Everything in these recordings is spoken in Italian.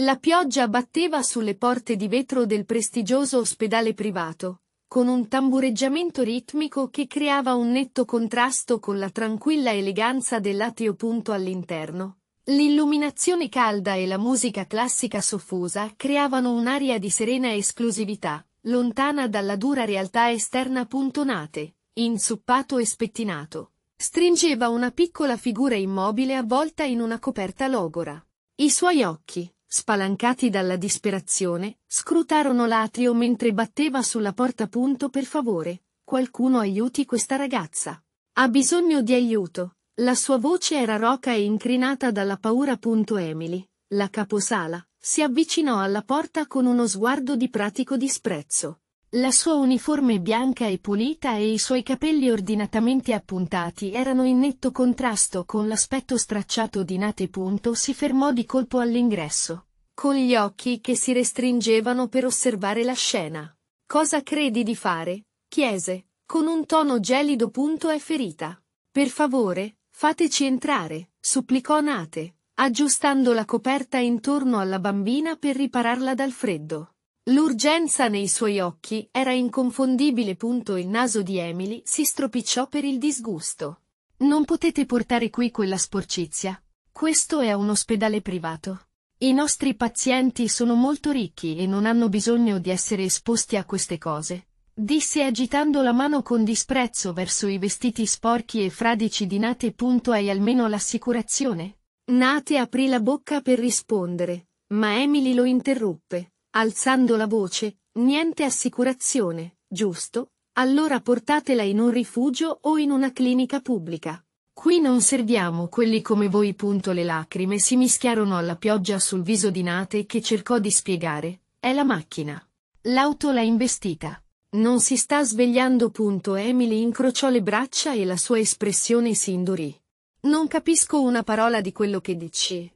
La pioggia batteva sulle porte di vetro del prestigioso ospedale privato, con un tambureggiamento ritmico che creava un netto contrasto con la tranquilla eleganza dell'atrio punto all'interno. L'illuminazione calda e la musica classica soffusa creavano un'aria di serena esclusività, lontana dalla dura realtà esterna. Puntonate, insuppato e spettinato. Stringeva una piccola figura immobile avvolta in una coperta logora. I suoi occhi, spalancati dalla disperazione, scrutarono l'atrio mentre batteva sulla porta punto per favore, qualcuno aiuti questa ragazza. Ha bisogno di aiuto. La sua voce era roca e incrinata dalla paura. Emily, la caposala, si avvicinò alla porta con uno sguardo di pratico disprezzo. La sua uniforme bianca e pulita e i suoi capelli ordinatamente appuntati erano in netto contrasto con l'aspetto stracciato di Nate. Punto Si fermò di colpo all'ingresso, con gli occhi che si restringevano per osservare la scena. Cosa credi di fare? chiese, con un tono gelido. Punto È ferita. Per favore, fateci entrare, supplicò Nate, aggiustando la coperta intorno alla bambina per ripararla dal freddo. L'urgenza nei suoi occhi era inconfondibile. Il naso di Emily si stropicciò per il disgusto. Non potete portare qui quella sporcizia. Questo è un ospedale privato. I nostri pazienti sono molto ricchi e non hanno bisogno di essere esposti a queste cose. Disse agitando la mano con disprezzo verso i vestiti sporchi e fradici di Nate. Hai almeno l'assicurazione? Nate aprì la bocca per rispondere, ma Emily lo interruppe. Alzando la voce, niente assicurazione, giusto? Allora portatela in un rifugio o in una clinica pubblica. Qui non serviamo quelli come voi. Punto le lacrime si mischiarono alla pioggia sul viso di Nate che cercò di spiegare. È la macchina. L'auto l'ha investita. Non si sta svegliando. Punto Emily incrociò le braccia e la sua espressione si indurì. Non capisco una parola di quello che dici.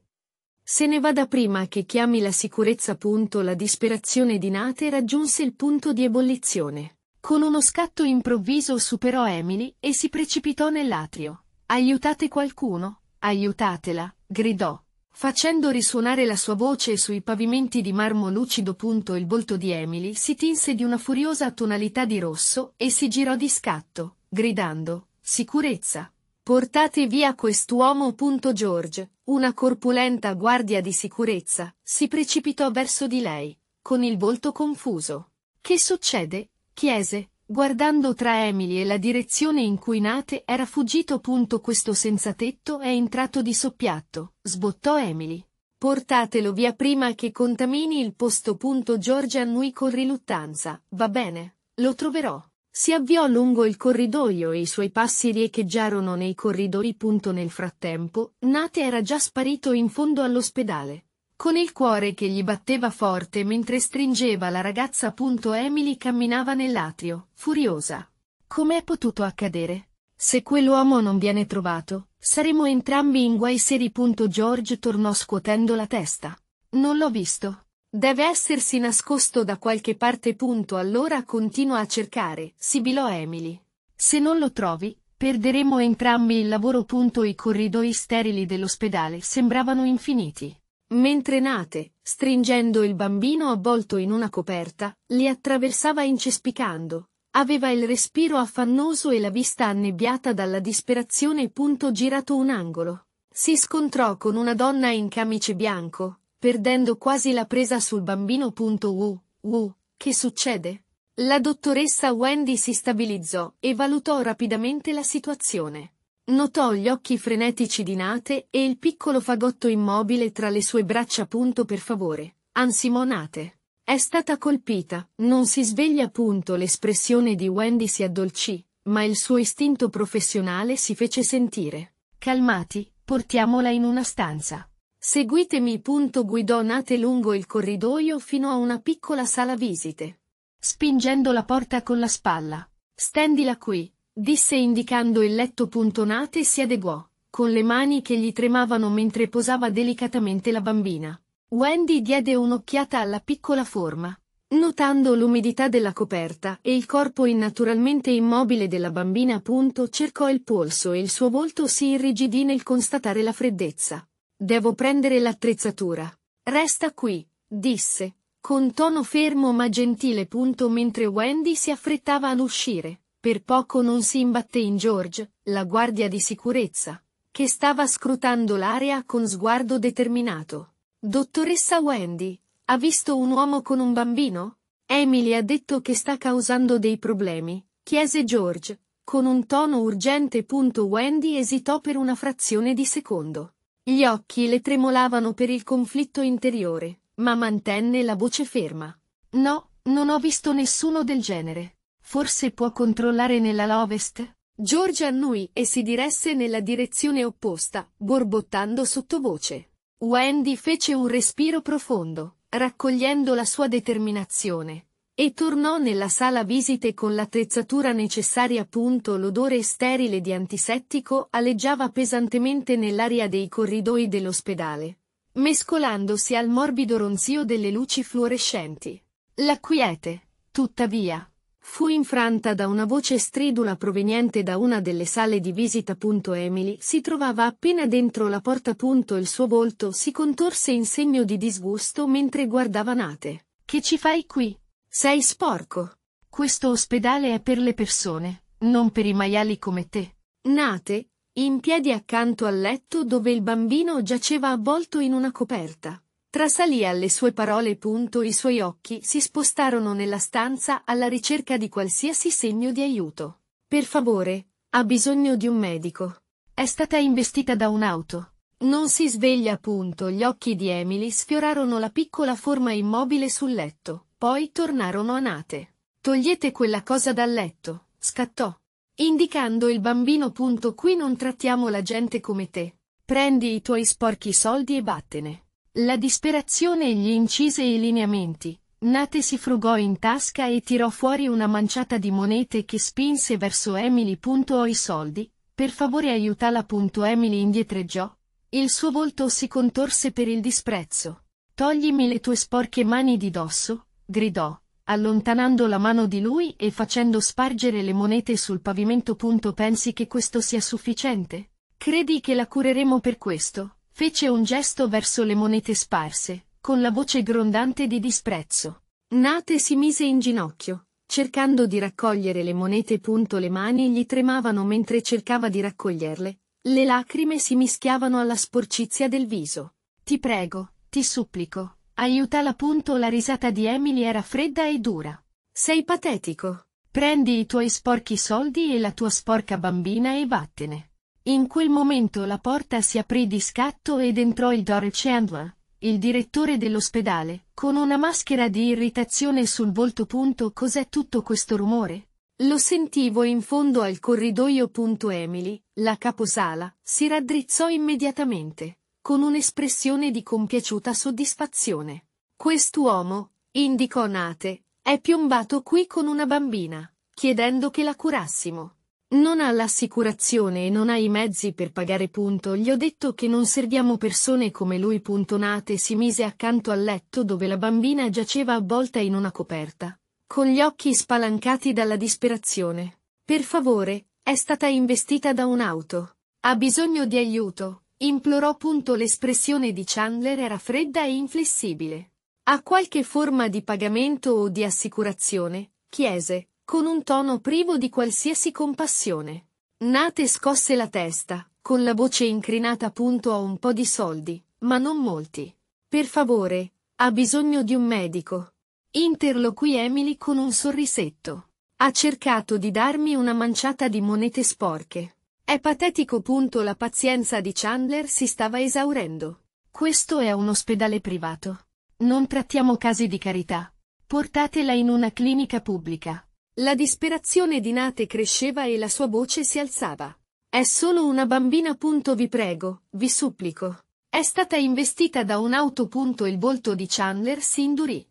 Se ne vada prima che chiami la sicurezza. La disperazione di Nate raggiunse il punto di ebollizione. Con uno scatto improvviso superò Emily e si precipitò nell'atrio. Aiutate qualcuno, aiutatela, gridò, facendo risuonare la sua voce sui pavimenti di marmo lucido. Il volto di Emily si tinse di una furiosa tonalità di rosso e si girò di scatto, gridando, sicurezza. Portate via quest'uomo. George, una corpulenta guardia di sicurezza, si precipitò verso di lei, con il volto confuso. Che succede? chiese, guardando tra Emily e la direzione in cui Nate era fuggito. Questo senza tetto è entrato di soppiatto, sbottò Emily. Portatelo via prima che contamini il posto. George annui con riluttanza, va bene, lo troverò. Si avviò lungo il corridoio e i suoi passi riecheggiarono nei corridoi. Nel frattempo, Nate era già sparito in fondo all'ospedale. Con il cuore che gli batteva forte mentre stringeva la ragazza. Emily camminava nell'atrio, furiosa. Com'è potuto accadere? Se quell'uomo non viene trovato, saremo entrambi in guai seri. George tornò scuotendo la testa. Non l'ho visto. Deve essersi nascosto da qualche parte punto allora continua a cercare, sibilò Emily. Se non lo trovi, perderemo entrambi il lavoro punto i corridoi sterili dell'ospedale sembravano infiniti. Mentre Nate, stringendo il bambino avvolto in una coperta, li attraversava incespicando. Aveva il respiro affannoso e la vista annebbiata dalla disperazione punto girato un angolo. Si scontrò con una donna in camice bianco, perdendo quasi la presa sul bambino. Uh, uh, che succede? La dottoressa Wendy si stabilizzò e valutò rapidamente la situazione. Notò gli occhi frenetici di Nate e il piccolo fagotto immobile tra le sue braccia. Punto per favore. ansimò Nate. È stata colpita, non si sveglia. Punto l'espressione di Wendy si addolcì, ma il suo istinto professionale si fece sentire. Calmati, portiamola in una stanza. Seguitemi. Guidò Nate lungo il corridoio fino a una piccola sala visite. Spingendo la porta con la spalla. Stendila qui, disse indicando il letto. Nate si adeguò, con le mani che gli tremavano mentre posava delicatamente la bambina. Wendy diede un'occhiata alla piccola forma, notando l'umidità della coperta e il corpo innaturalmente immobile della bambina. Cercò il polso e il suo volto si irrigidì nel constatare la freddezza. Devo prendere l'attrezzatura. Resta qui, disse, con tono fermo ma gentile. Punto mentre Wendy si affrettava ad uscire. Per poco non si imbatté in George, la guardia di sicurezza, che stava scrutando l'area con sguardo determinato. Dottoressa Wendy, ha visto un uomo con un bambino? Emily ha detto che sta causando dei problemi, chiese George, con un tono urgente. Wendy esitò per una frazione di secondo. Gli occhi le tremolavano per il conflitto interiore, ma mantenne la voce ferma. No, non ho visto nessuno del genere. Forse può controllare nella Lovest? George annui e si diresse nella direzione opposta, borbottando sottovoce. Wendy fece un respiro profondo, raccogliendo la sua determinazione. E tornò nella sala visite con l'attrezzatura necessaria. Punto l'odore sterile di antisettico aleggiava pesantemente nell'aria dei corridoi dell'ospedale, mescolandosi al morbido ronzio delle luci fluorescenti. La quiete, tuttavia, fu infranta da una voce stridula proveniente da una delle sale di visita. Emily si trovava appena dentro la porta. Il suo volto si contorse in segno di disgusto mentre guardava Nate. Che ci fai qui? Sei sporco. Questo ospedale è per le persone, non per i maiali come te. Nate, in piedi accanto al letto dove il bambino giaceva avvolto in una coperta. Trasalì alle sue parole punto i suoi occhi si spostarono nella stanza alla ricerca di qualsiasi segno di aiuto. Per favore, ha bisogno di un medico. È stata investita da un'auto. Non si sveglia punto, gli occhi di Emily sfiorarono la piccola forma immobile sul letto. Poi tornarono a Nate. Togliete quella cosa dal letto, scattò. Indicando il bambino punto qui non trattiamo la gente come te. Prendi i tuoi sporchi soldi e battene. La disperazione gli incise i lineamenti. Nate si frugò in tasca e tirò fuori una manciata di monete che spinse verso Emily. Ho i soldi, per favore aiutala. Emily indietreggiò. Il suo volto si contorse per il disprezzo. Toglimi le tue sporche mani di dosso, gridò, allontanando la mano di lui e facendo spargere le monete sul pavimento. Pensi che questo sia sufficiente? Credi che la cureremo per questo? Fece un gesto verso le monete sparse, con la voce grondante di disprezzo. Nate si mise in ginocchio, cercando di raccogliere le monete. Le mani gli tremavano mentre cercava di raccoglierle. Le lacrime si mischiavano alla sporcizia del viso. Ti prego, ti supplico, Aiutala. Punto la risata di Emily era fredda e dura. Sei patetico. Prendi i tuoi sporchi soldi e la tua sporca bambina e vattene. In quel momento la porta si aprì di scatto ed entrò il Dor Chandler, il direttore dell'ospedale, con una maschera di irritazione sul volto. Punto cos'è tutto questo rumore? Lo sentivo in fondo al corridoio. Punto Emily, la caposala, si raddrizzò immediatamente con un'espressione di compiaciuta soddisfazione. Quest'uomo, indicò Nate, è piombato qui con una bambina, chiedendo che la curassimo. Non ha l'assicurazione e non ha i mezzi per pagare punto, gli ho detto che non serviamo persone come lui punto Nate si mise accanto al letto dove la bambina giaceva avvolta in una coperta, con gli occhi spalancati dalla disperazione. Per favore, è stata investita da un'auto. Ha bisogno di aiuto. Implorò. punto L'espressione di Chandler era fredda e inflessibile. Ha qualche forma di pagamento o di assicurazione? chiese, con un tono privo di qualsiasi compassione. Nate scosse la testa, con la voce incrinata. a un po' di soldi, ma non molti. Per favore, ha bisogno di un medico. Interloquì Emily con un sorrisetto. Ha cercato di darmi una manciata di monete sporche. È patetico. La pazienza di Chandler si stava esaurendo. Questo è un ospedale privato. Non trattiamo casi di carità. Portatela in una clinica pubblica. La disperazione di Nate cresceva e la sua voce si alzava. È solo una bambina. Vi prego, vi supplico. È stata investita da un'auto. Punto. Il volto di Chandler si indurì.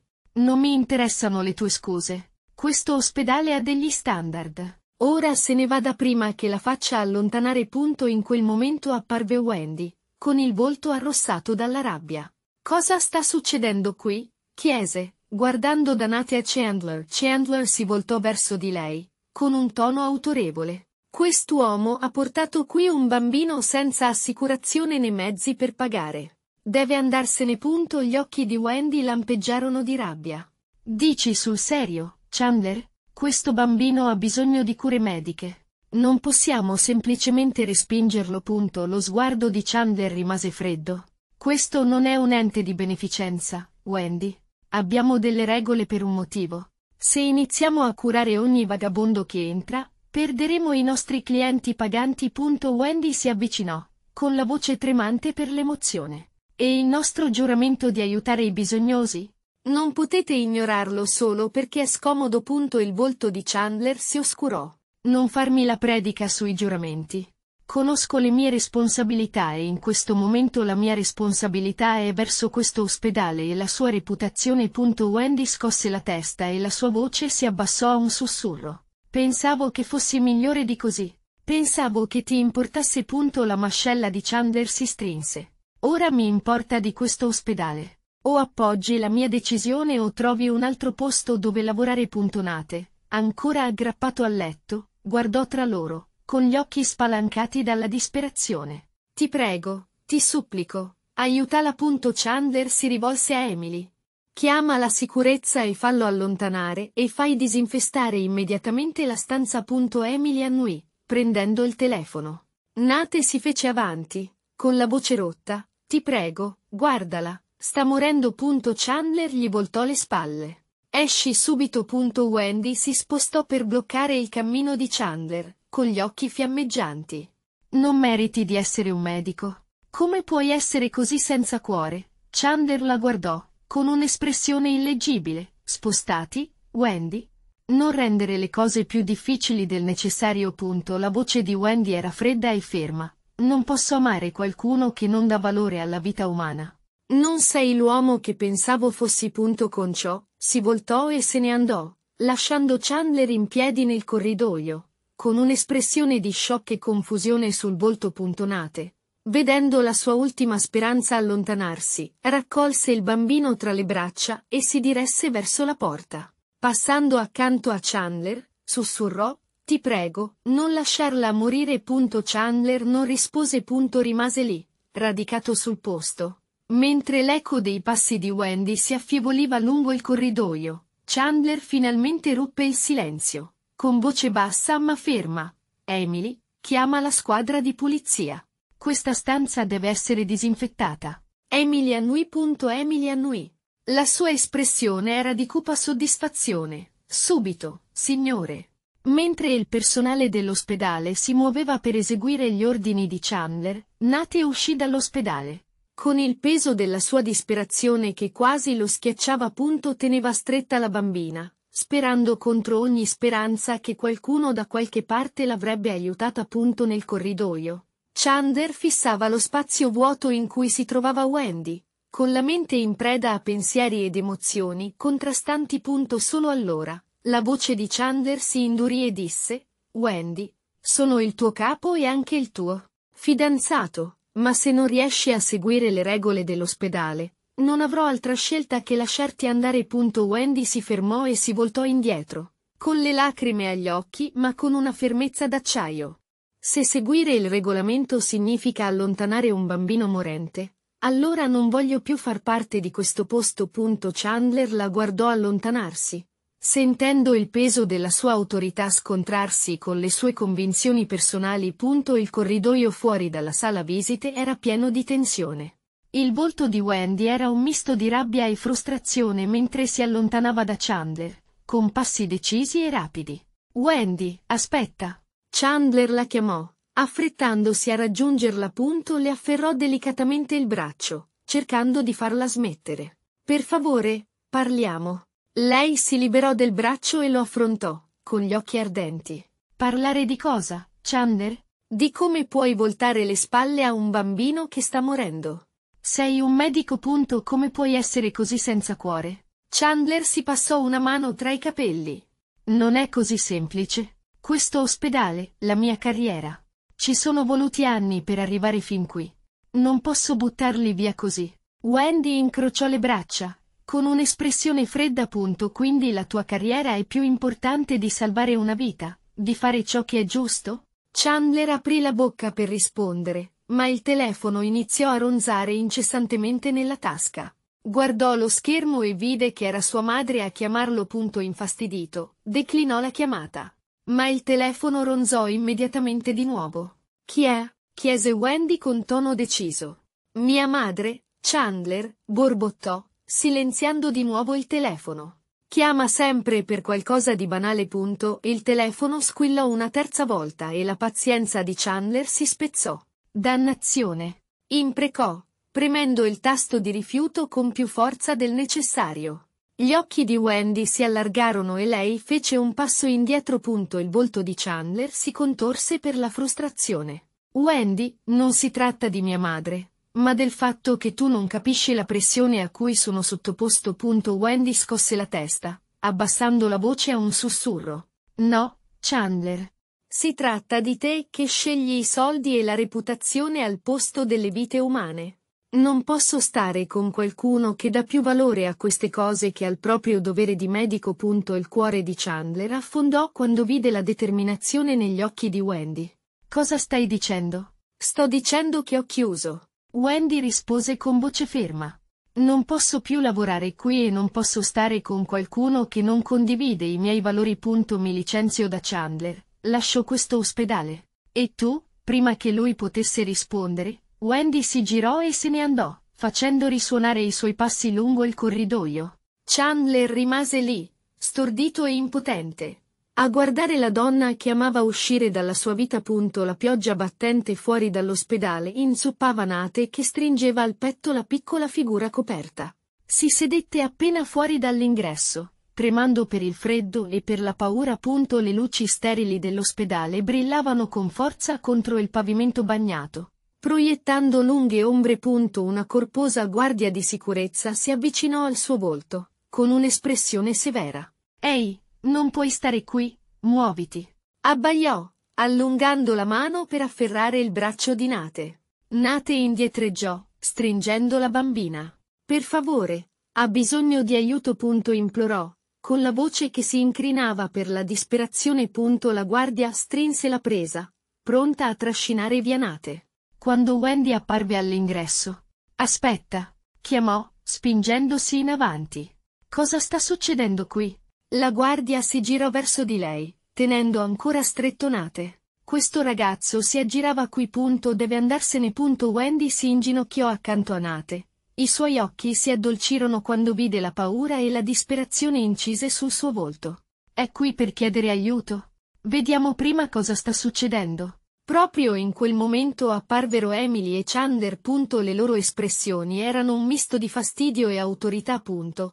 Non mi interessano le tue scuse. Questo ospedale ha degli standard. Ora se ne vada prima che la faccia allontanare. Punto in quel momento apparve Wendy, con il volto arrossato dalla rabbia. Cosa sta succedendo qui? chiese, guardando danate a Chandler. Chandler si voltò verso di lei, con un tono autorevole. Quest'uomo ha portato qui un bambino senza assicurazione né mezzi per pagare. Deve andarsene. Punto gli occhi di Wendy lampeggiarono di rabbia. Dici sul serio, Chandler? Questo bambino ha bisogno di cure mediche. Non possiamo semplicemente respingerlo. Punto. Lo sguardo di Chandler rimase freddo. Questo non è un ente di beneficenza, Wendy. Abbiamo delle regole per un motivo. Se iniziamo a curare ogni vagabondo che entra, perderemo i nostri clienti paganti. Punto. Wendy si avvicinò, con la voce tremante per l'emozione. E il nostro giuramento di aiutare i bisognosi? Non potete ignorarlo solo perché è scomodo. Il volto di Chandler si oscurò. Non farmi la predica sui giuramenti. Conosco le mie responsabilità e in questo momento la mia responsabilità è verso questo ospedale e la sua reputazione. Wendy scosse la testa e la sua voce si abbassò a un sussurro. Pensavo che fossi migliore di così. Pensavo che ti importasse. La mascella di Chandler si strinse. Ora mi importa di questo ospedale. O appoggi la mia decisione o trovi un altro posto dove lavorare. Puntonate, ancora aggrappato al letto, guardò tra loro, con gli occhi spalancati dalla disperazione. Ti prego, ti supplico, aiutala. Chandler si rivolse a Emily. Chiama la sicurezza e fallo allontanare e fai disinfestare immediatamente la stanza. punto Emily annui, prendendo il telefono. Nate si fece avanti, con la voce rotta. Ti prego, guardala, Sta morendo. Chandler gli voltò le spalle. Esci subito. Wendy si spostò per bloccare il cammino di Chandler, con gli occhi fiammeggianti. Non meriti di essere un medico. Come puoi essere così senza cuore? Chandler la guardò, con un'espressione illeggibile. Spostati, Wendy. Non rendere le cose più difficili del necessario. La voce di Wendy era fredda e ferma. Non posso amare qualcuno che non dà valore alla vita umana. Non sei l'uomo che pensavo fossi. Punto con ciò, si voltò e se ne andò, lasciando Chandler in piedi nel corridoio, con un'espressione di sciocca e confusione sul volto. Puntonate. Vedendo la sua ultima speranza allontanarsi, raccolse il bambino tra le braccia e si diresse verso la porta. Passando accanto a Chandler, sussurrò, ti prego, non lasciarla morire. Punto Chandler non rispose. Punto Rimase lì, radicato sul posto Mentre l'eco dei passi di Wendy si affievoliva lungo il corridoio, Chandler finalmente ruppe il silenzio, con voce bassa ma ferma. Emily, chiama la squadra di pulizia. Questa stanza deve essere disinfettata. Emily annui. Emily annui. La sua espressione era di cupa soddisfazione. Subito, signore. Mentre il personale dell'ospedale si muoveva per eseguire gli ordini di Chandler, Nate uscì dall'ospedale. Con il peso della sua disperazione che quasi lo schiacciava punto teneva stretta la bambina, sperando contro ogni speranza che qualcuno da qualche parte l'avrebbe aiutata punto nel corridoio. Chandler fissava lo spazio vuoto in cui si trovava Wendy, con la mente in preda a pensieri ed emozioni contrastanti punto solo allora. La voce di Chandler si indurì e disse, Wendy, sono il tuo capo e anche il tuo fidanzato. Ma se non riesci a seguire le regole dell'ospedale, non avrò altra scelta che lasciarti andare. Punto Wendy si fermò e si voltò indietro, con le lacrime agli occhi ma con una fermezza d'acciaio. Se seguire il regolamento significa allontanare un bambino morente, allora non voglio più far parte di questo posto. Punto Chandler la guardò allontanarsi, Sentendo il peso della sua autorità scontrarsi con le sue convinzioni personali. Punto Il corridoio fuori dalla sala visite era pieno di tensione. Il volto di Wendy era un misto di rabbia e frustrazione mentre si allontanava da Chandler, con passi decisi e rapidi. Wendy, aspetta! Chandler la chiamò, affrettandosi a raggiungerla. punto Le afferrò delicatamente il braccio, cercando di farla smettere. Per favore, parliamo. Lei si liberò del braccio e lo affrontò, con gli occhi ardenti. Parlare di cosa, Chandler? Di come puoi voltare le spalle a un bambino che sta morendo. Sei un medico punto come puoi essere così senza cuore? Chandler si passò una mano tra i capelli. Non è così semplice. Questo ospedale, la mia carriera. Ci sono voluti anni per arrivare fin qui. Non posso buttarli via così. Wendy incrociò le braccia, con un'espressione fredda. Punto. Quindi la tua carriera è più importante di salvare una vita, di fare ciò che è giusto? Chandler aprì la bocca per rispondere, ma il telefono iniziò a ronzare incessantemente nella tasca. Guardò lo schermo e vide che era sua madre a chiamarlo. Punto infastidito, declinò la chiamata. Ma il telefono ronzò immediatamente di nuovo. Chi è? chiese Wendy con tono deciso. Mia madre, Chandler, borbottò, silenziando di nuovo il telefono. Chiama sempre per qualcosa di banale punto, il telefono squillò una terza volta e la pazienza di Chandler si spezzò. Dannazione. Imprecò, premendo il tasto di rifiuto con più forza del necessario. Gli occhi di Wendy si allargarono e lei fece un passo indietro punto il volto di Chandler si contorse per la frustrazione. Wendy, non si tratta di mia madre, ma del fatto che tu non capisci la pressione a cui sono sottoposto. Wendy scosse la testa, abbassando la voce a un sussurro. No, Chandler. Si tratta di te che scegli i soldi e la reputazione al posto delle vite umane. Non posso stare con qualcuno che dà più valore a queste cose che al proprio dovere di medico. Il cuore di Chandler affondò quando vide la determinazione negli occhi di Wendy. Cosa stai dicendo? Sto dicendo che ho chiuso. Wendy rispose con voce ferma. Non posso più lavorare qui e non posso stare con qualcuno che non condivide i miei valori. Punto Mi licenzio da Chandler, lascio questo ospedale. E tu? Prima che lui potesse rispondere, Wendy si girò e se ne andò, facendo risuonare i suoi passi lungo il corridoio. Chandler rimase lì, stordito e impotente. A guardare la donna che amava uscire dalla sua vita. Punto, la pioggia battente fuori dall'ospedale inzuppava Nate che stringeva al petto la piccola figura coperta. Si sedette appena fuori dall'ingresso, tremando per il freddo e per la paura. Punto, le luci sterili dell'ospedale brillavano con forza contro il pavimento bagnato, proiettando lunghe ombre. Punto, una corposa guardia di sicurezza si avvicinò al suo volto, con un'espressione severa. Ehi, non puoi stare qui, muoviti. Abbaiò, allungando la mano per afferrare il braccio di Nate. Nate indietreggiò, stringendo la bambina. Per favore, ha bisogno di aiuto. Punto implorò, con la voce che si incrinava per la disperazione. Punto la guardia strinse la presa, pronta a trascinare via Nate. Quando Wendy apparve all'ingresso, aspetta, chiamò, spingendosi in avanti. Cosa sta succedendo qui? La guardia si girò verso di lei, tenendo ancora strettonate. Questo ragazzo si aggirava a cui punto deve andarsene punto Wendy si inginocchiò accanto a Nate. I suoi occhi si addolcirono quando vide la paura e la disperazione incise sul suo volto. È qui per chiedere aiuto. Vediamo prima cosa sta succedendo. Proprio in quel momento apparvero Emily e Chandler. Le loro espressioni erano un misto di fastidio e autorità.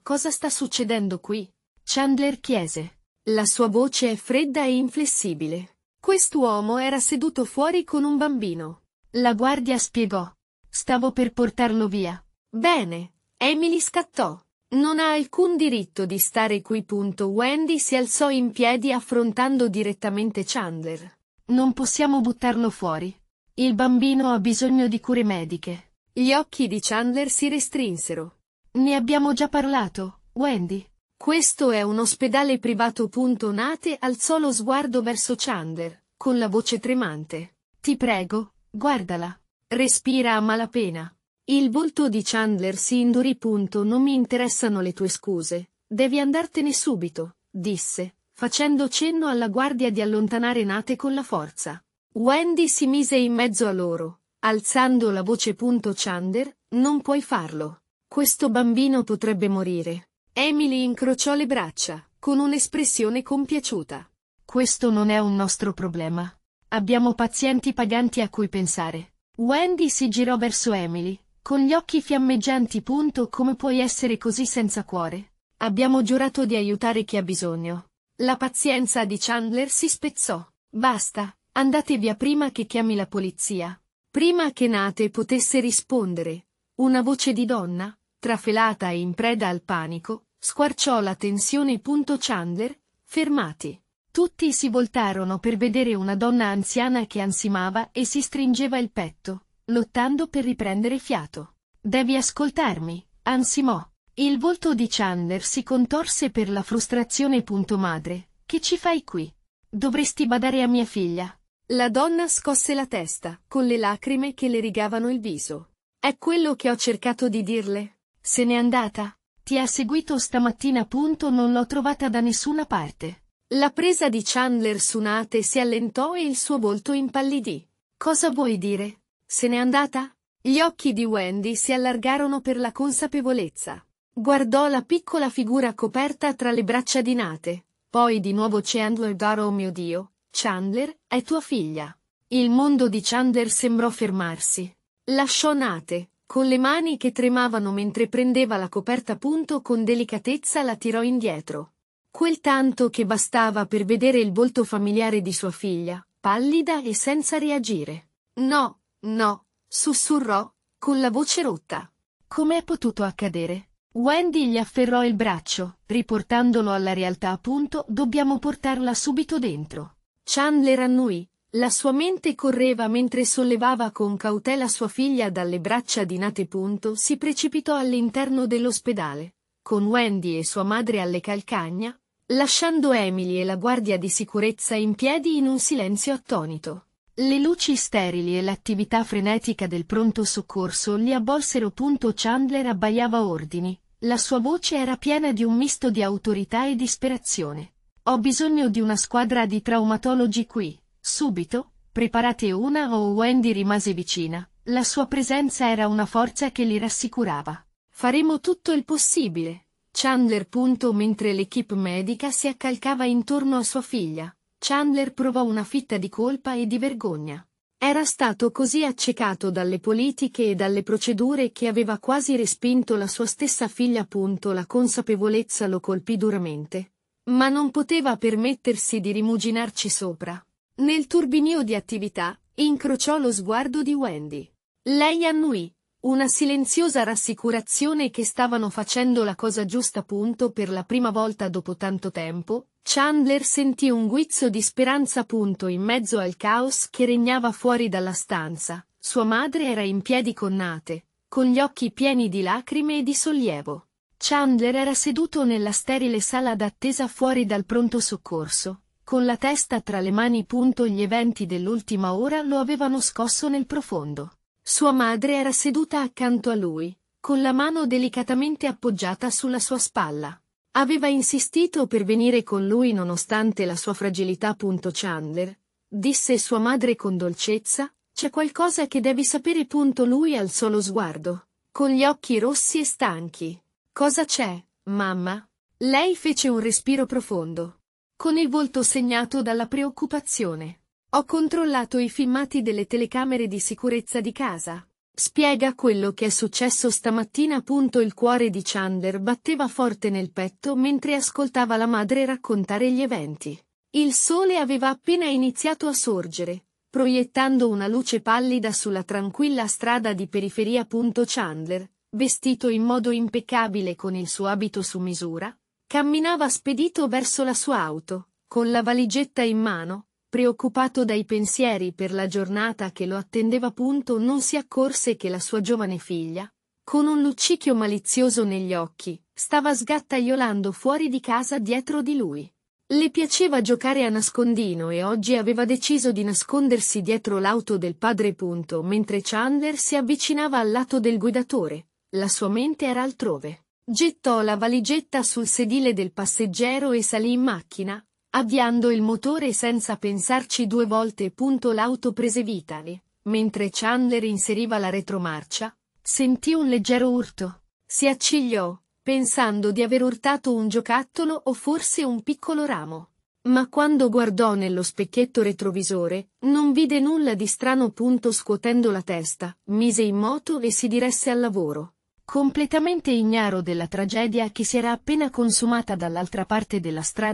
Cosa sta succedendo qui? Chandler chiese. La sua voce è fredda e inflessibile. Quest'uomo era seduto fuori con un bambino. La guardia spiegò. Stavo per portarlo via. Bene. Emily scattò. Non ha alcun diritto di stare qui. Punto. Wendy si alzò in piedi affrontando direttamente Chandler. Non possiamo buttarlo fuori. Il bambino ha bisogno di cure mediche. Gli occhi di Chandler si restrinsero. Ne abbiamo già parlato, Wendy. Questo è un ospedale privato. Nate alzò lo sguardo verso Chandler, con la voce tremante. Ti prego, guardala. Respira a malapena. Il volto di Chandler si indurì. Non mi interessano le tue scuse. Devi andartene subito, disse, facendo cenno alla guardia di allontanare Nate con la forza. Wendy si mise in mezzo a loro, alzando la voce. Chandler, non puoi farlo. Questo bambino potrebbe morire. Emily incrociò le braccia, con un'espressione compiaciuta. Questo non è un nostro problema. Abbiamo pazienti paganti a cui pensare. Wendy si girò verso Emily, con gli occhi fiammeggianti. Punto come puoi essere così senza cuore? Abbiamo giurato di aiutare chi ha bisogno. La pazienza di Chandler si spezzò. Basta, andate via prima che chiami la polizia. Prima che Nate potesse rispondere, una voce di donna, trafelata e in preda al panico, Squarciò la tensione. Chandler, fermati. Tutti si voltarono per vedere una donna anziana che ansimava e si stringeva il petto, lottando per riprendere fiato. Devi ascoltarmi, ansimò. Il volto di Chandler si contorse per la frustrazione. Madre, che ci fai qui? Dovresti badare a mia figlia. La donna scosse la testa, con le lacrime che le rigavano il viso. È quello che ho cercato di dirle. Se n'è andata. Ti ha seguito stamattina punto non l'ho trovata da nessuna parte. La presa di Chandler su Nate si allentò e il suo volto impallidì. Cosa vuoi dire? Se n'è andata? Gli occhi di Wendy si allargarono per la consapevolezza. Guardò la piccola figura coperta tra le braccia di Nate. Poi di nuovo Chandler Darrow, oh mio Dio, Chandler, è tua figlia. Il mondo di Chandler sembrò fermarsi. Lasciò Nate, con le mani che tremavano mentre prendeva la coperta punto con delicatezza la tirò indietro. Quel tanto che bastava per vedere il volto familiare di sua figlia, pallida e senza reagire. No, no, sussurrò, con la voce rotta. Com'è potuto accadere? Wendy gli afferrò il braccio, riportandolo alla realtà appunto, dobbiamo portarla subito dentro. Chandler annui, la sua mente correva mentre sollevava con cautela sua figlia dalle braccia di Nate. Punto, si precipitò all'interno dell'ospedale, con Wendy e sua madre alle calcagna, lasciando Emily e la guardia di sicurezza in piedi in un silenzio attonito. Le luci sterili e l'attività frenetica del pronto soccorso li avvolsero. Punto Chandler abbaiava ordini. La sua voce era piena di un misto di autorità e disperazione. Ho bisogno di una squadra di traumatologi qui Subito, preparate una o Wendy rimase vicina. La sua presenza era una forza che li rassicurava. Faremo tutto il possibile. Chandler. Punto mentre l'equipe medica si accalcava intorno a sua figlia. Chandler provò una fitta di colpa e di vergogna. Era stato così accecato dalle politiche e dalle procedure che aveva quasi respinto la sua stessa figlia. Punto la consapevolezza lo colpì duramente. Ma non poteva permettersi di rimuginarci sopra. Nel turbinio di attività, incrociò lo sguardo di Wendy. Lei annuì, una silenziosa rassicurazione che stavano facendo la cosa giusta punto per la prima volta dopo tanto tempo, Chandler sentì un guizzo di speranza punto in mezzo al caos che regnava fuori dalla stanza. Sua madre era in piedi con Nate, con gli occhi pieni di lacrime e di sollievo. Chandler era seduto nella sterile sala d'attesa fuori dal pronto soccorso, con la testa tra le mani. Gli eventi dell'ultima ora lo avevano scosso nel profondo. Sua madre era seduta accanto a lui, con la mano delicatamente appoggiata sulla sua spalla. Aveva insistito per venire con lui nonostante la sua fragilità. Chandler, disse sua madre con dolcezza, c'è qualcosa che devi sapere. Lui alzò lo sguardo, con gli occhi rossi e stanchi. Cosa c'è, mamma? Lei fece un respiro profondo con il volto segnato dalla preoccupazione. Ho controllato i filmati delle telecamere di sicurezza di casa. Spiega quello che è successo stamattina. Appunto il cuore di Chandler batteva forte nel petto mentre ascoltava la madre raccontare gli eventi. Il sole aveva appena iniziato a sorgere, proiettando una luce pallida sulla tranquilla strada di periferia. Chandler, vestito in modo impeccabile con il suo abito su misura, Camminava spedito verso la sua auto, con la valigetta in mano, preoccupato dai pensieri per la giornata che lo attendeva punto non si accorse che la sua giovane figlia, con un luccichio malizioso negli occhi, stava sgattaiolando fuori di casa dietro di lui. Le piaceva giocare a nascondino e oggi aveva deciso di nascondersi dietro l'auto del padre punto mentre Chandler si avvicinava al lato del guidatore. La sua mente era altrove. Gettò la valigetta sul sedile del passeggero e salì in macchina, avviando il motore senza pensarci due volte. Punto L'auto prese vitali, mentre Chandler inseriva la retromarcia, sentì un leggero urto. Si accigliò, pensando di aver urtato un giocattolo o forse un piccolo ramo. Ma quando guardò nello specchietto retrovisore, non vide nulla di strano. Punto Scuotendo la testa, mise in moto e si diresse al lavoro completamente ignaro della tragedia che si era appena consumata dall'altra parte della strada.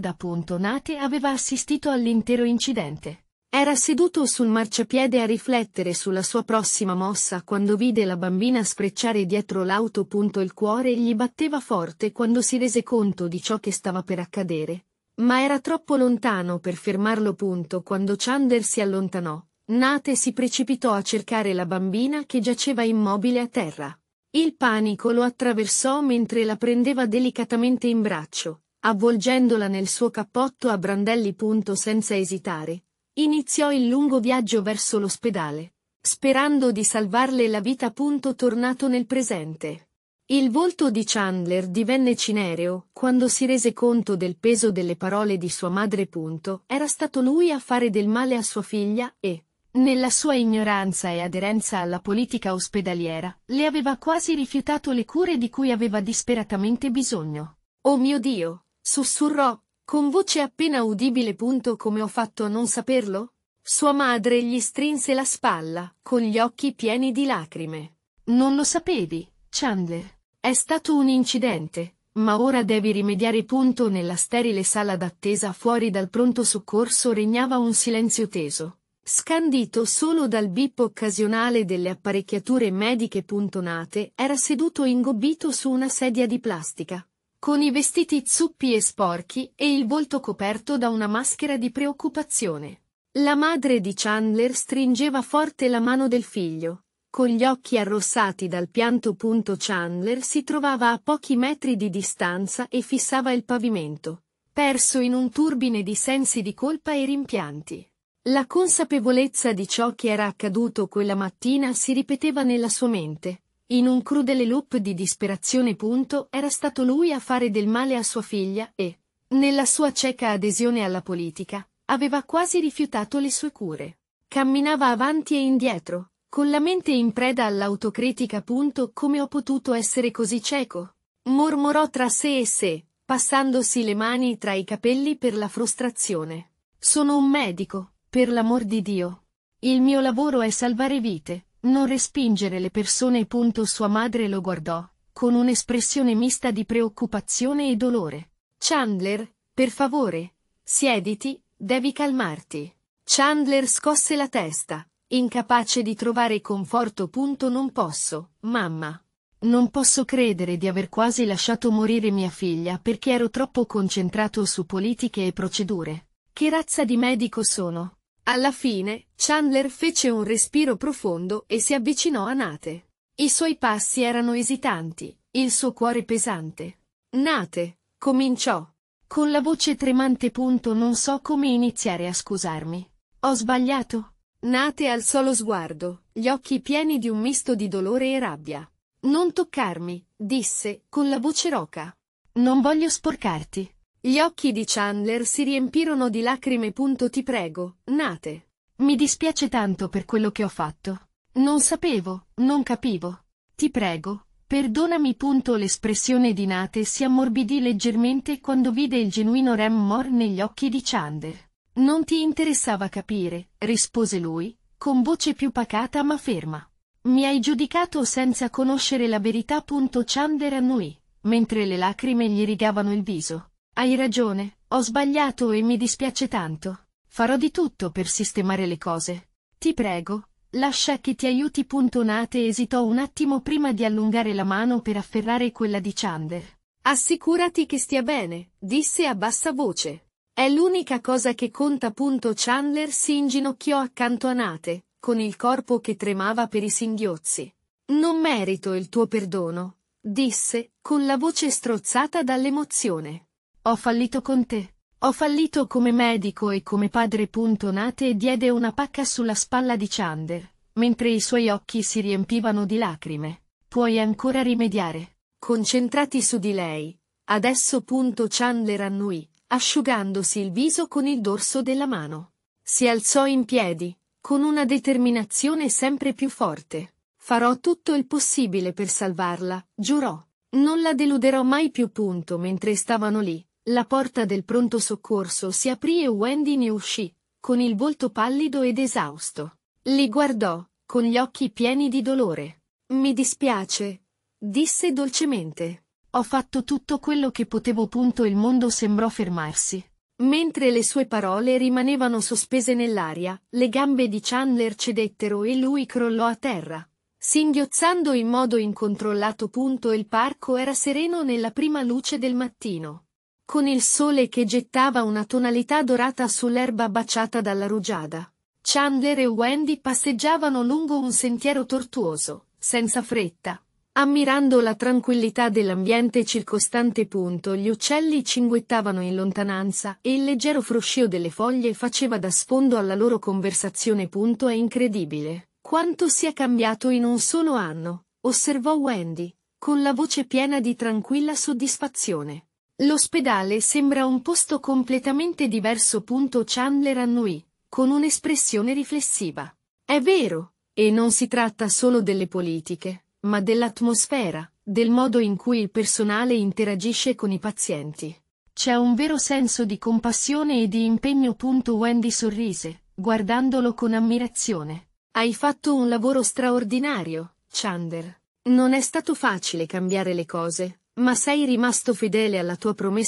Nate aveva assistito all'intero incidente. Era seduto sul marciapiede a riflettere sulla sua prossima mossa quando vide la bambina sfrecciare dietro l'auto. Il cuore gli batteva forte quando si rese conto di ciò che stava per accadere. Ma era troppo lontano per fermarlo. Quando Chandler si allontanò, Nate si precipitò a cercare la bambina che giaceva immobile a terra. Il panico lo attraversò mentre la prendeva delicatamente in braccio, avvolgendola nel suo cappotto a brandelli. Punto senza esitare, iniziò il lungo viaggio verso l'ospedale, sperando di salvarle la vita. Punto tornato nel presente. Il volto di Chandler divenne cinereo quando si rese conto del peso delle parole di sua madre. Punto, era stato lui a fare del male a sua figlia e, nella sua ignoranza e aderenza alla politica ospedaliera, le aveva quasi rifiutato le cure di cui aveva disperatamente bisogno. Oh mio Dio! sussurrò, con voce appena udibile. Punto come ho fatto a non saperlo? Sua madre gli strinse la spalla, con gli occhi pieni di lacrime. Non lo sapevi, Chandler. È stato un incidente, ma ora devi rimediare. Punto nella sterile sala d'attesa fuori dal pronto soccorso regnava un silenzio teso. Scandito solo dal bip occasionale delle apparecchiature mediche puntonate, era seduto ingobbito su una sedia di plastica, con i vestiti zuppi e sporchi e il volto coperto da una maschera di preoccupazione. La madre di Chandler stringeva forte la mano del figlio. Con gli occhi arrossati dal pianto punto Chandler si trovava a pochi metri di distanza e fissava il pavimento, perso in un turbine di sensi di colpa e rimpianti. La consapevolezza di ciò che era accaduto quella mattina si ripeteva nella sua mente. In un crudele loop di disperazione punto era stato lui a fare del male a sua figlia e, nella sua cieca adesione alla politica, aveva quasi rifiutato le sue cure. Camminava avanti e indietro, con la mente in preda all'autocritica punto come ho potuto essere così cieco. Mormorò tra sé e sé, passandosi le mani tra i capelli per la frustrazione. Sono un medico, per l'amor di Dio. Il mio lavoro è salvare vite, non respingere le persone. Punto sua madre lo guardò, con un'espressione mista di preoccupazione e dolore. Chandler, per favore, siediti, devi calmarti. Chandler scosse la testa, incapace di trovare conforto. Punto non posso, mamma. Non posso credere di aver quasi lasciato morire mia figlia perché ero troppo concentrato su politiche e procedure. Che razza di medico sono? Alla fine, Chandler fece un respiro profondo e si avvicinò a Nate. I suoi passi erano esitanti, il suo cuore pesante. Nate, cominciò. Con la voce tremante punto non so come iniziare a scusarmi. Ho sbagliato. Nate alzò lo sguardo, gli occhi pieni di un misto di dolore e rabbia. Non toccarmi, disse, con la voce roca. Non voglio sporcarti. Gli occhi di Chandler si riempirono di lacrime. Ti prego, nate. Mi dispiace tanto per quello che ho fatto. Non sapevo, non capivo. Ti prego, perdonami. L'espressione di Nate si ammorbidì leggermente quando vide il genuino Rem Mor negli occhi di Chandler. Non ti interessava capire, rispose lui, con voce più pacata ma ferma. Mi hai giudicato senza conoscere la verità. Chandler annui, mentre le lacrime gli rigavano il viso. Hai ragione, ho sbagliato e mi dispiace tanto. Farò di tutto per sistemare le cose. Ti prego, lascia che ti aiuti. Nate esitò un attimo prima di allungare la mano per afferrare quella di Chandler. Assicurati che stia bene, disse a bassa voce. È l'unica cosa che conta. Chandler si inginocchiò accanto a Nate, con il corpo che tremava per i singhiozzi. Non merito il tuo perdono, disse, con la voce strozzata dall'emozione. Ho fallito con te. Ho fallito come medico e come padre. Nate diede una pacca sulla spalla di Chander, mentre i suoi occhi si riempivano di lacrime. Puoi ancora rimediare. Concentrati su di lei. Adesso. Chandler annui, asciugandosi il viso con il dorso della mano. Si alzò in piedi, con una determinazione sempre più forte. Farò tutto il possibile per salvarla, giurò. Non la deluderò mai più. Punto mentre stavano lì, la porta del pronto soccorso si aprì e Wendy ne uscì, con il volto pallido ed esausto. Li guardò, con gli occhi pieni di dolore. Mi dispiace, disse dolcemente. Ho fatto tutto quello che potevo. Punto il mondo sembrò fermarsi. Mentre le sue parole rimanevano sospese nell'aria, le gambe di Chandler cedettero e lui crollò a terra. Singhiozzando in modo incontrollato. Punto il parco era sereno nella prima luce del mattino con il sole che gettava una tonalità dorata sull'erba baciata dalla rugiada. Chandler e Wendy passeggiavano lungo un sentiero tortuoso, senza fretta. Ammirando la tranquillità dell'ambiente circostante punto, gli uccelli cinguettavano in lontananza e il leggero fruscio delle foglie faceva da sfondo alla loro conversazione punto, è incredibile. Quanto sia cambiato in un solo anno, osservò Wendy, con la voce piena di tranquilla soddisfazione. L'ospedale sembra un posto completamente diverso. Chandler annui, con un'espressione riflessiva. È vero, e non si tratta solo delle politiche, ma dell'atmosfera, del modo in cui il personale interagisce con i pazienti. C'è un vero senso di compassione e di impegno. Wendy sorrise, guardandolo con ammirazione. Hai fatto un lavoro straordinario, Chandler. Non è stato facile cambiare le cose, ma sei rimasto fedele alla tua promessa.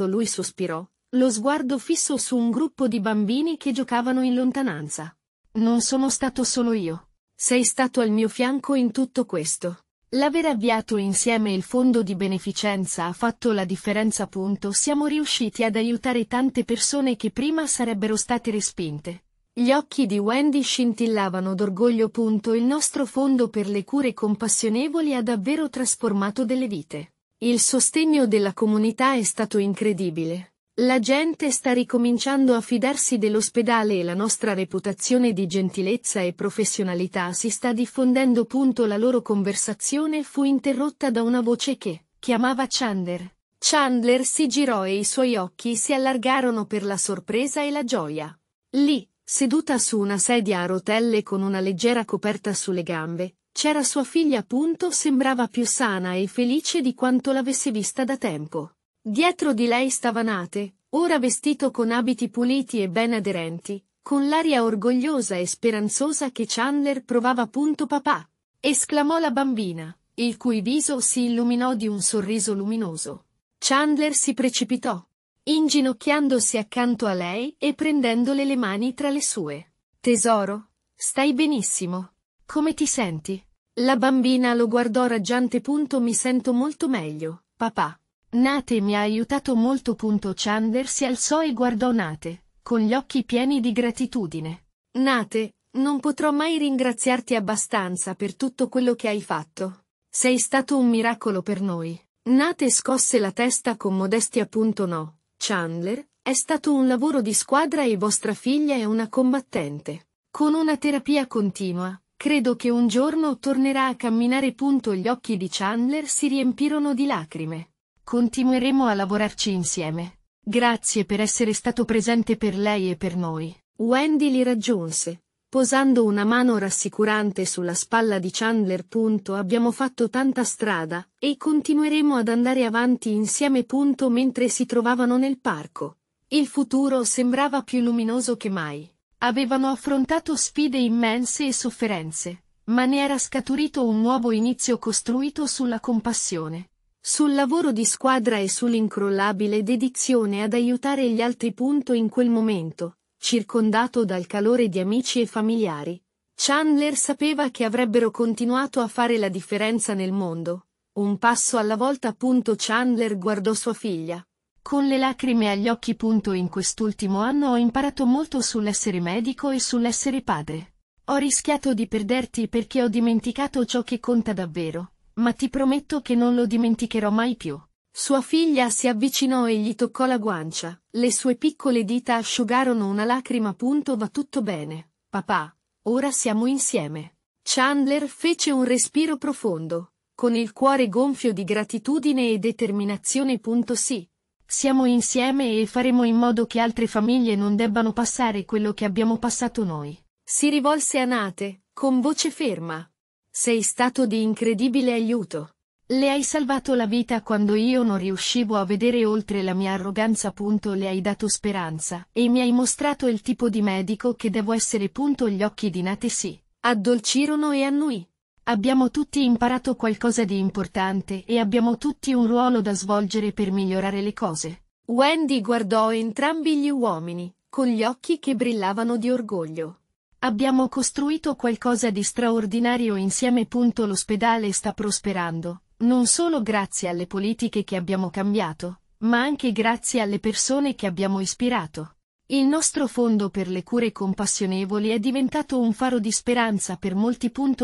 Lui sospirò, lo sguardo fisso su un gruppo di bambini che giocavano in lontananza. Non sono stato solo io. Sei stato al mio fianco in tutto questo. L'aver avviato insieme il fondo di beneficenza ha fatto la differenza. Punto. Siamo riusciti ad aiutare tante persone che prima sarebbero state respinte. Gli occhi di Wendy scintillavano d'orgoglio. Punto. Il nostro fondo per le cure compassionevoli ha davvero trasformato delle vite. Il sostegno della comunità è stato incredibile. La gente sta ricominciando a fidarsi dell'ospedale e la nostra reputazione di gentilezza e professionalità si sta diffondendo. Punto la loro conversazione fu interrotta da una voce che chiamava Chandler. Chandler si girò e i suoi occhi si allargarono per la sorpresa e la gioia. Lì, seduta su una sedia a rotelle con una leggera coperta sulle gambe, c'era sua figlia appunto, sembrava più sana e felice di quanto l'avesse vista da tempo. Dietro di lei stava Nate, ora vestito con abiti puliti e ben aderenti, con l'aria orgogliosa e speranzosa che Chandler provava appunto papà. Esclamò la bambina, il cui viso si illuminò di un sorriso luminoso. Chandler si precipitò, inginocchiandosi accanto a lei e prendendole le mani tra le sue. Tesoro, stai benissimo. Come ti senti? La bambina lo guardò raggiante. Mi sento molto meglio, papà. Nate mi ha aiutato molto. Chandler si alzò e guardò Nate, con gli occhi pieni di gratitudine. Nate, non potrò mai ringraziarti abbastanza per tutto quello che hai fatto. Sei stato un miracolo per noi. Nate scosse la testa con modestia. No, Chandler, è stato un lavoro di squadra e vostra figlia è una combattente. Con una terapia continua, Credo che un giorno tornerà a camminare. Punto gli occhi di Chandler si riempirono di lacrime. Continueremo a lavorarci insieme. Grazie per essere stato presente per lei e per noi. Wendy li raggiunse, posando una mano rassicurante sulla spalla di Chandler. Punto, abbiamo fatto tanta strada, e continueremo ad andare avanti insieme. Punto, mentre si trovavano nel parco. Il futuro sembrava più luminoso che mai. Avevano affrontato sfide immense e sofferenze, ma ne era scaturito un nuovo inizio costruito sulla compassione, sul lavoro di squadra e sull'incrollabile dedizione ad aiutare gli altri. Punto in quel momento, circondato dal calore di amici e familiari, Chandler sapeva che avrebbero continuato a fare la differenza nel mondo, un passo alla volta. Chandler guardò sua figlia, con le lacrime agli occhi. In quest'ultimo anno ho imparato molto sull'essere medico e sull'essere padre. Ho rischiato di perderti perché ho dimenticato ciò che conta davvero, ma ti prometto che non lo dimenticherò mai più. Sua figlia si avvicinò e gli toccò la guancia, le sue piccole dita asciugarono una lacrima. Va tutto bene, papà, ora siamo insieme. Chandler fece un respiro profondo, con il cuore gonfio di gratitudine e determinazione. Sì, siamo insieme e faremo in modo che altre famiglie non debbano passare quello che abbiamo passato noi. Si rivolse a Nate, con voce ferma. Sei stato di incredibile aiuto. Le hai salvato la vita quando io non riuscivo a vedere oltre la mia arroganza. Punto, le hai dato speranza e mi hai mostrato il tipo di medico che devo essere. Punto, gli occhi di Nate si addolcirono e annui. Abbiamo tutti imparato qualcosa di importante e abbiamo tutti un ruolo da svolgere per migliorare le cose. Wendy guardò entrambi gli uomini, con gli occhi che brillavano di orgoglio. Abbiamo costruito qualcosa di straordinario insieme. L'ospedale sta prosperando, non solo grazie alle politiche che abbiamo cambiato, ma anche grazie alle persone che abbiamo ispirato. Il nostro fondo per le cure compassionevoli è diventato un faro di speranza per molti.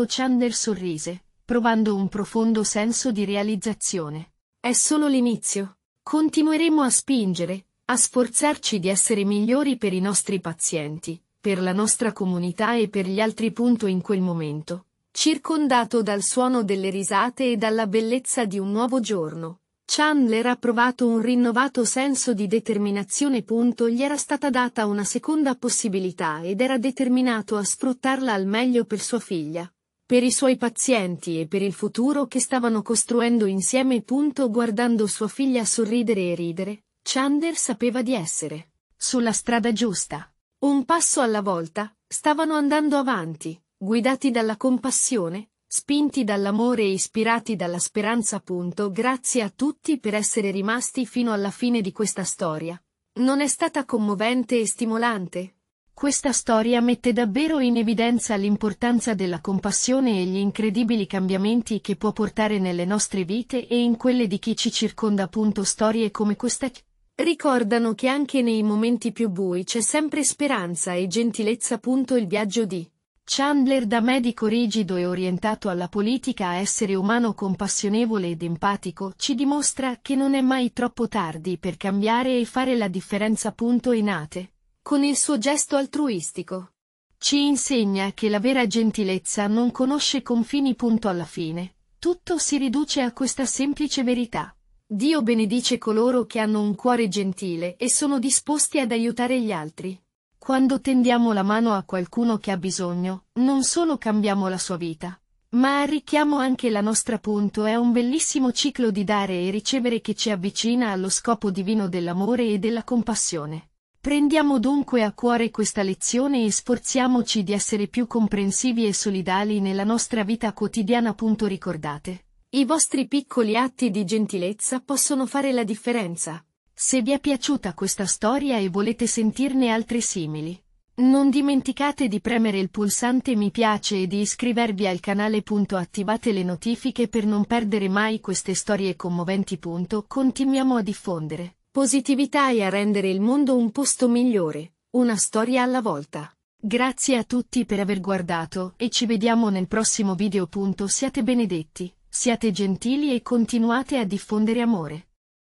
Chandler sorrise, provando un profondo senso di realizzazione. È solo l'inizio. Continueremo a spingere, a sforzarci di essere migliori per i nostri pazienti, per la nostra comunità e per gli altri. In quel momento, circondato dal suono delle risate e dalla bellezza di un nuovo giorno, Chandler ha provato un rinnovato senso di determinazione. Gli era stata data una seconda possibilità ed era determinato a sfruttarla al meglio per sua figlia, per i suoi pazienti e per il futuro che stavano costruendo insieme. Guardando sua figlia sorridere e ridere, Chandler sapeva di essere sulla strada giusta. Un passo alla volta, stavano andando avanti, guidati dalla compassione, spinti dall'amore e ispirati dalla speranza. Grazie a tutti per essere rimasti fino alla fine di questa storia. Non è stata commovente e stimolante? Questa storia mette davvero in evidenza l'importanza della compassione e gli incredibili cambiamenti che può portare nelle nostre vite e in quelle di chi ci circonda. Storie come questa ricordano che anche nei momenti più bui c'è sempre speranza e gentilezza. Il viaggio di Chandler da medico rigido e orientato alla politica a essere umano compassionevole ed empatico ci dimostra che non è mai troppo tardi per cambiare e fare la differenza. Punto Enate. Con il suo gesto altruistico. Ci insegna che la vera gentilezza non conosce confini. Punto alla fine. Tutto si riduce a questa semplice verità. Dio benedice coloro che hanno un cuore gentile e sono disposti ad aiutare gli altri. Quando tendiamo la mano a qualcuno che ha bisogno, non solo cambiamo la sua vita, ma arricchiamo anche la nostra punto è un bellissimo ciclo di dare e ricevere che ci avvicina allo scopo divino dell'amore e della compassione. Prendiamo dunque a cuore questa lezione e sforziamoci di essere più comprensivi e solidali nella nostra vita quotidiana. Ricordate, i vostri piccoli atti di gentilezza possono fare la differenza. Se vi è piaciuta questa storia e volete sentirne altre simili, non dimenticate di premere il pulsante mi piace e di iscrivervi al canale. Attivate le notifiche per non perdere mai queste storie commoventi. Continuiamo a diffondere positività e a rendere il mondo un posto migliore, una storia alla volta. Grazie a tutti per aver guardato e ci vediamo nel prossimo video. Siate benedetti, siate gentili e continuate a diffondere amore.